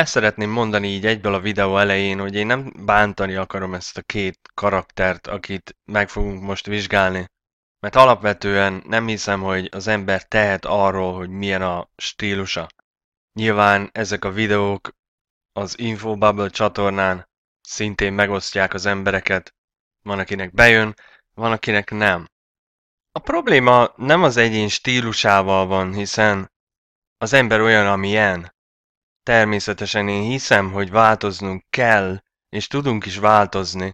el szeretném mondani így egyből a videó elején, hogy én nem bántani akarom ezt a két karaktert, akit meg fogunk most vizsgálni. Mert alapvetően nem hiszem, hogy az ember tehet arról, hogy milyen a stílusa. Nyilván ezek a videók az Infobubble csatornán szintén megosztják az embereket, van akinek bejön, van akinek nem. A probléma nem az egyén stílusával van, hiszen az ember olyan, amilyen. Természetesen én hiszem, hogy változnunk kell, és tudunk is változni.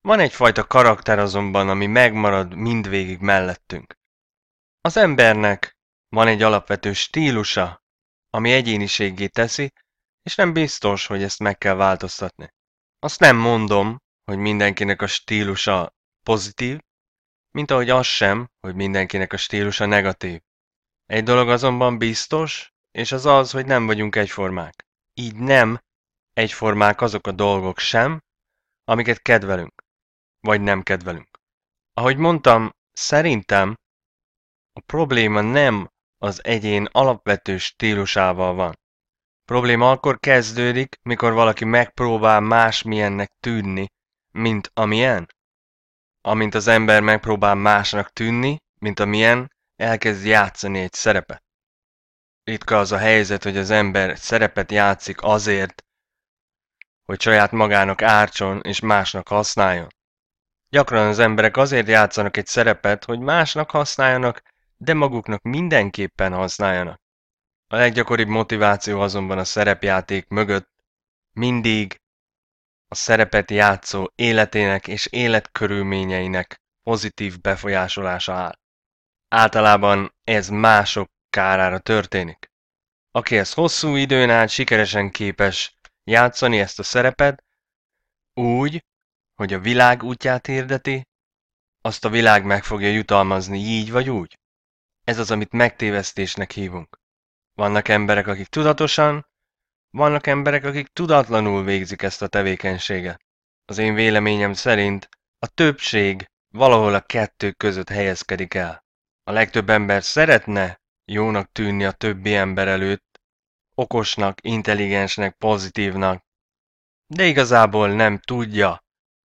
Van egyfajta karakter azonban, ami megmarad mindvégig mellettünk. Az embernek van egy alapvető stílusa, ami egyéniségé teszi, és nem biztos, hogy ezt meg kell változtatni. Azt nem mondom, hogy mindenkinek a stílusa pozitív, mint ahogy az sem, hogy mindenkinek a stílusa negatív. Egy dolog azonban biztos, és az az, hogy nem vagyunk egyformák. Így nem egyformák azok a dolgok sem, amiket kedvelünk, vagy nem kedvelünk. Ahogy mondtam, szerintem a probléma nem az egyén alapvető stílusával van. A probléma akkor kezdődik, mikor valaki megpróbál másmilyennek tűnni, mint amilyen. Amint az ember megpróbál másnak tűnni, mint amilyen, elkezd játszani egy szerepet ritka az a helyzet, hogy az ember szerepet játszik azért, hogy saját magának ártson és másnak használjon. Gyakran az emberek azért játszanak egy szerepet, hogy másnak használjanak, de maguknak mindenképpen használjanak. A leggyakoribb motiváció azonban a szerepjáték mögött mindig a szerepet játszó életének és életkörülményeinek pozitív befolyásolása áll. Általában ez mások kárára történik. Aki ezt hosszú időn át sikeresen képes játszani ezt a szerepet, úgy, hogy a világ útját hirdeti, azt a világ meg fogja jutalmazni így vagy úgy. Ez az, amit megtévesztésnek hívunk. Vannak emberek, akik tudatosan, vannak emberek, akik tudatlanul végzik ezt a tevékenységet. Az én véleményem szerint a többség valahol a kettő között helyezkedik el. A legtöbb ember szeretne jónak tűnni a többi ember előtt, okosnak, intelligensnek, pozitívnak, de igazából nem tudja,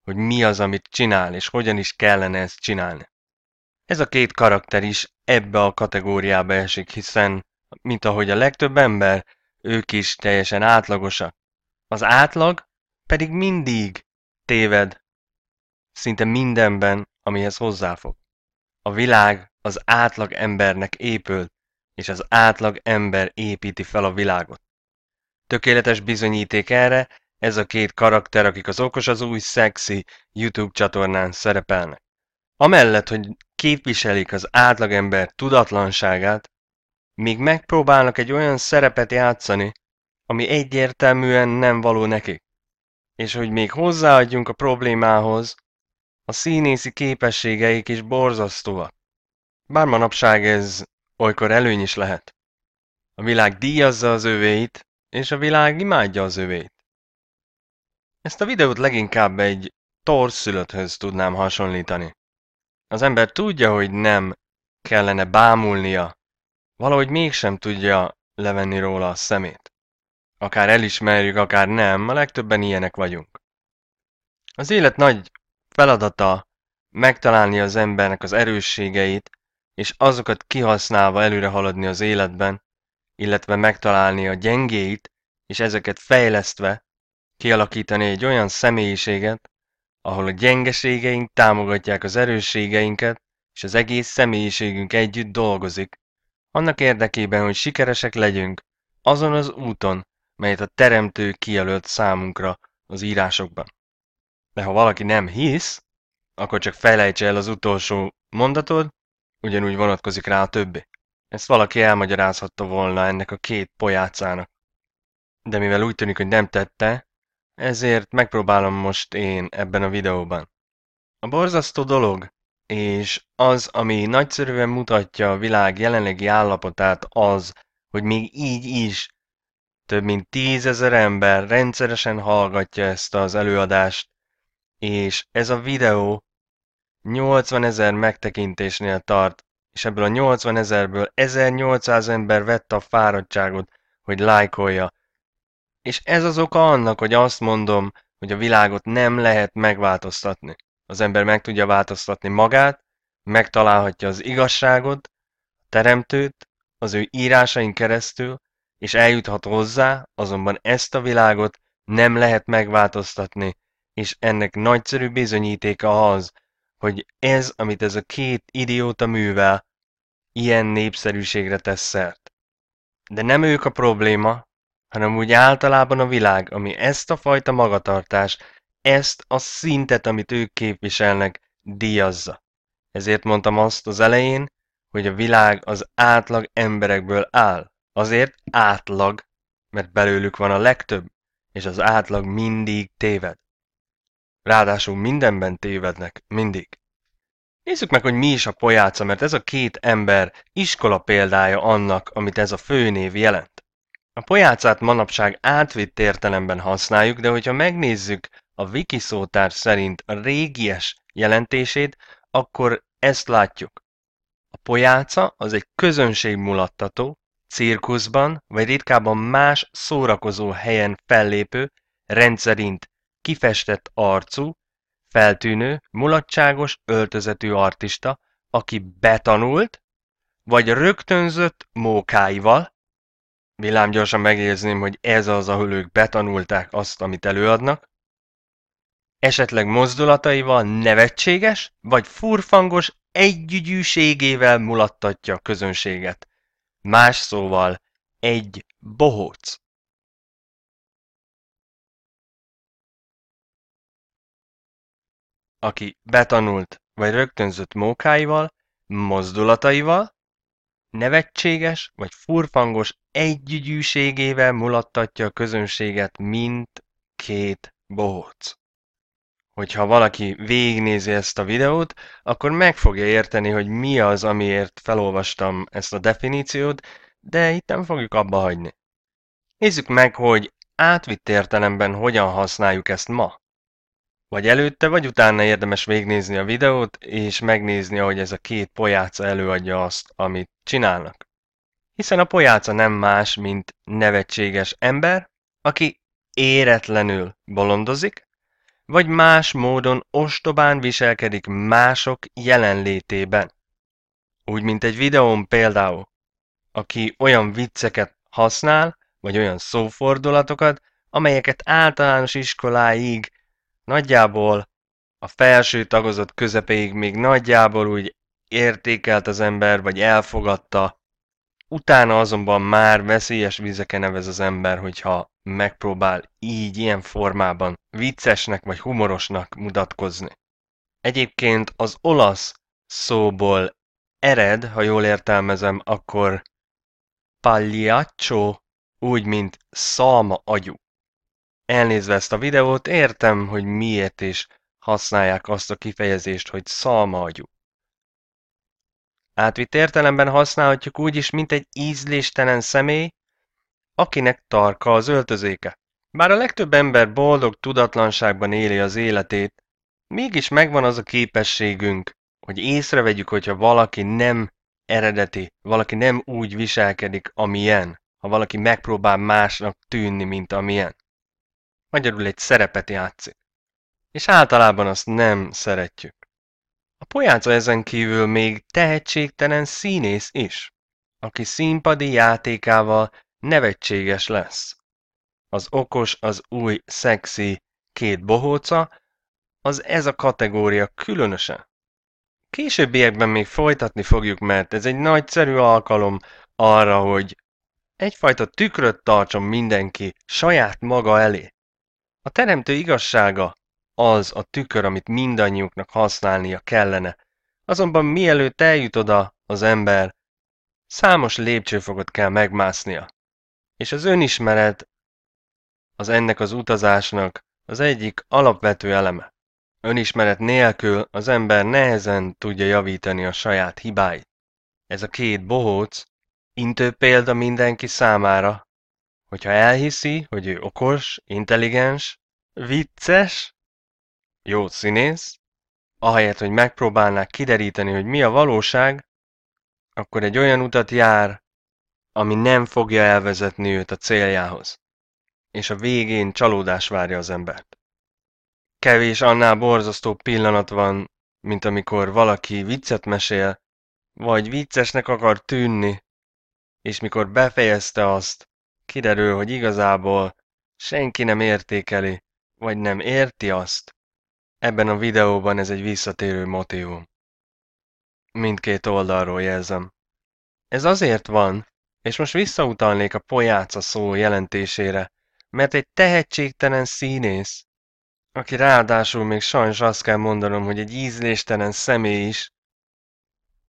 hogy mi az, amit csinál, és hogyan is kellene ezt csinálni. Ez a két karakter is ebbe a kategóriába esik, hiszen, mint ahogy a legtöbb ember, ők is teljesen átlagosak. Az átlag pedig mindig téved, szinte mindenben, amihez hozzáfog. A világ az átlag embernek épült, és az átlag ember építi fel a világot. Tökéletes bizonyíték erre ez a két karakter, akik az okos az új szexi YouTube csatornán szerepelnek. Amellett, hogy képviselik az átlagember tudatlanságát, még megpróbálnak egy olyan szerepet játszani, ami egyértelműen nem való nekik. És hogy még hozzáadjunk a problémához, a színészi képességeik is borzasztóak. Bár manapság ez Olykor előny is lehet. A világ díjazza az övéit, és a világ imádja az övéit. Ezt a videót leginkább egy torszülötthöz tudnám hasonlítani. Az ember tudja, hogy nem kellene bámulnia, valahogy mégsem tudja levenni róla a szemét. Akár elismerjük, akár nem, a legtöbben ilyenek vagyunk. Az élet nagy feladata megtalálni az embernek az erősségeit, és azokat kihasználva előre haladni az életben, illetve megtalálni a gyengéit, és ezeket fejlesztve kialakítani egy olyan személyiséget, ahol a gyengeségeink támogatják az erősségeinket, és az egész személyiségünk együtt dolgozik, annak érdekében, hogy sikeresek legyünk azon az úton, melyet a Teremtő kijelölt számunkra az írásokban. De ha valaki nem hisz, akkor csak felejtse el az utolsó mondatod, ugyanúgy vonatkozik rá a többi. Ezt valaki elmagyarázhatta volna ennek a két pojácának. De mivel úgy tűnik, hogy nem tette, ezért megpróbálom most én ebben a videóban. A borzasztó dolog, és az, ami nagyszerűen mutatja a világ jelenlegi állapotát az, hogy még így is több mint tízezer ember rendszeresen hallgatja ezt az előadást, és ez a videó 80 ezer megtekintésnél tart, és ebből a 80 ezerből 1800 ember vette a fáradtságot, hogy lájkolja. És ez az oka annak, hogy azt mondom, hogy a világot nem lehet megváltoztatni. Az ember meg tudja változtatni magát, megtalálhatja az igazságot, a teremtőt, az ő írásain keresztül, és eljuthat hozzá, azonban ezt a világot nem lehet megváltoztatni, és ennek nagyszerű bizonyítéka az, hogy ez, amit ez a két idióta művel, ilyen népszerűségre tesz szert. De nem ők a probléma, hanem úgy általában a világ, ami ezt a fajta magatartást, ezt a szintet, amit ők képviselnek, díjazza. Ezért mondtam azt az elején, hogy a világ az átlag emberekből áll. Azért átlag, mert belőlük van a legtöbb, és az átlag mindig téved. Ráadásul mindenben tévednek, mindig. Nézzük meg, hogy mi is a pojáca, mert ez a két ember iskola példája annak, amit ez a főnév jelent. A pojácát manapság átvitt értelemben használjuk, de hogyha megnézzük a wiki szótár szerint a régies jelentését, akkor ezt látjuk. A pojáca az egy közönségmulattató, cirkuszban vagy ritkában más szórakozó helyen fellépő, rendszerint kifestett arcú, feltűnő, mulatságos, öltözetű artista, aki betanult, vagy rögtönzött mókáival, Villám gyorsan megjegyezném, hogy ez az, ahol ők betanulták azt, amit előadnak. Esetleg mozdulataival nevetséges, vagy furfangos együgyűségével mulattatja a közönséget. Más szóval, egy bohóc. aki betanult vagy rögtönzött mókáival, mozdulataival, nevetséges vagy furfangos együgyűségével mulattatja a közönséget, mint két bohóc. Hogyha valaki végignézi ezt a videót, akkor meg fogja érteni, hogy mi az, amiért felolvastam ezt a definíciót, de itt nem fogjuk abba hagyni. Nézzük meg, hogy átvitt értelemben hogyan használjuk ezt ma vagy előtte, vagy utána érdemes végignézni a videót, és megnézni, ahogy ez a két pojáca előadja azt, amit csinálnak. Hiszen a pojáca nem más, mint nevetséges ember, aki éretlenül bolondozik, vagy más módon ostobán viselkedik mások jelenlétében. Úgy, mint egy videón például, aki olyan vicceket használ, vagy olyan szófordulatokat, amelyeket általános iskoláig nagyjából a felső tagozat közepéig még nagyjából úgy értékelt az ember, vagy elfogadta, utána azonban már veszélyes vizeken nevez az ember, hogyha megpróbál így, ilyen formában viccesnek vagy humorosnak mutatkozni. Egyébként az olasz szóból ered, ha jól értelmezem, akkor pagliaccio úgy, mint szalma agyuk elnézve ezt a videót, értem, hogy miért is használják azt a kifejezést, hogy szalmaagyú. Átvitt értelemben használhatjuk úgy is, mint egy ízléstelen személy, akinek tarka az öltözéke. Bár a legtöbb ember boldog tudatlanságban éli az életét, mégis megvan az a képességünk, hogy észrevegyük, hogyha valaki nem eredeti, valaki nem úgy viselkedik, amilyen, ha valaki megpróbál másnak tűnni, mint amilyen magyarul egy szerepet játszik. És általában azt nem szeretjük. A pojáca ezen kívül még tehetségtelen színész is, aki színpadi játékával nevetséges lesz. Az okos, az új, szexi, két bohóca, az ez a kategória különösen. Későbbiekben még folytatni fogjuk, mert ez egy nagyszerű alkalom arra, hogy egyfajta tükröt tartson mindenki saját maga elé. A teremtő igazsága az a tükör, amit mindannyiuknak használnia kellene. Azonban mielőtt eljut oda az ember, számos lépcsőfokot kell megmásznia. És az önismeret az ennek az utazásnak az egyik alapvető eleme. Önismeret nélkül az ember nehezen tudja javítani a saját hibáit. Ez a két bohóc intő példa mindenki számára, hogyha elhiszi, hogy ő okos, intelligens, vicces, jó színész, ahelyett, hogy megpróbálnák kideríteni, hogy mi a valóság, akkor egy olyan utat jár, ami nem fogja elvezetni őt a céljához. És a végén csalódás várja az embert. Kevés annál borzasztó pillanat van, mint amikor valaki viccet mesél, vagy viccesnek akar tűnni, és mikor befejezte azt, kiderül, hogy igazából senki nem értékeli, vagy nem érti azt. Ebben a videóban ez egy visszatérő motivum. Mindkét oldalról jelzem. Ez azért van, és most visszautalnék a pojáca szó jelentésére, mert egy tehetségtelen színész, aki ráadásul még sajnos azt kell mondanom, hogy egy ízléstelen személy is,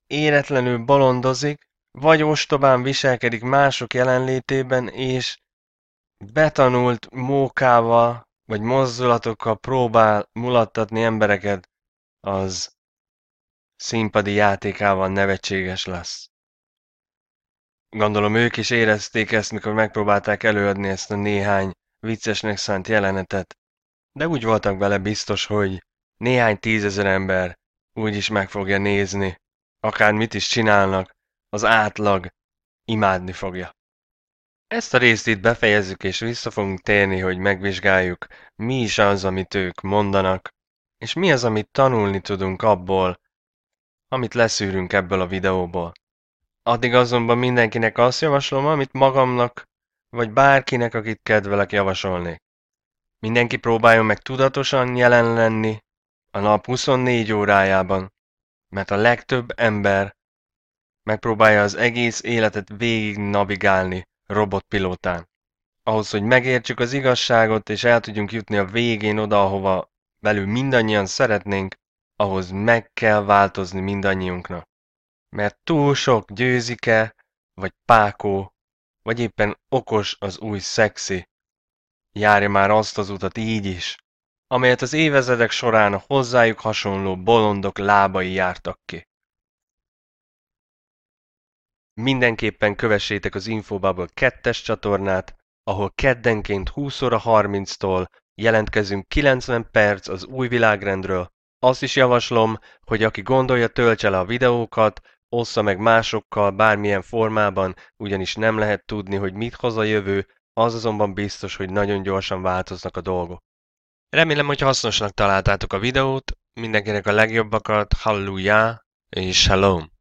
éretlenül bolondozik, vagy ostobán viselkedik mások jelenlétében, és betanult mókával vagy mozzulatokkal próbál mulattatni embereket, az színpadi játékával nevetséges lesz. Gondolom ők is érezték ezt, mikor megpróbálták előadni ezt a néhány viccesnek szánt jelenetet, de úgy voltak vele biztos, hogy néhány tízezer ember is meg fogja nézni, akár mit is csinálnak, az átlag imádni fogja. Ezt a részt itt befejezzük, és vissza fogunk térni, hogy megvizsgáljuk, mi is az, amit ők mondanak, és mi az, amit tanulni tudunk abból, amit leszűrünk ebből a videóból. Addig azonban mindenkinek azt javaslom, amit magamnak, vagy bárkinek, akit kedvelek, javasolnék. Mindenki próbáljon meg tudatosan jelen lenni a nap 24 órájában, mert a legtöbb ember Megpróbálja az egész életet végig navigálni robotpilótán. Ahhoz, hogy megértsük az igazságot, és el tudjunk jutni a végén oda, ahova belül mindannyian szeretnénk, ahhoz meg kell változni mindannyiunknak. Mert túl sok győzike, vagy pákó, vagy éppen okos az új szexi. Járja már azt az utat így is, amelyet az évezredek során a hozzájuk hasonló bolondok lábai jártak ki. Mindenképpen kövessétek az Infobubble kettes csatornát, ahol keddenként 20 óra 30-tól jelentkezünk 90 perc az új világrendről. Azt is javaslom, hogy aki gondolja, töltse le a videókat, ossza meg másokkal bármilyen formában, ugyanis nem lehet tudni, hogy mit hoz a jövő, az azonban biztos, hogy nagyon gyorsan változnak a dolgok. Remélem, hogy hasznosnak találtátok a videót, mindenkinek a legjobbakat, halleluja és shalom!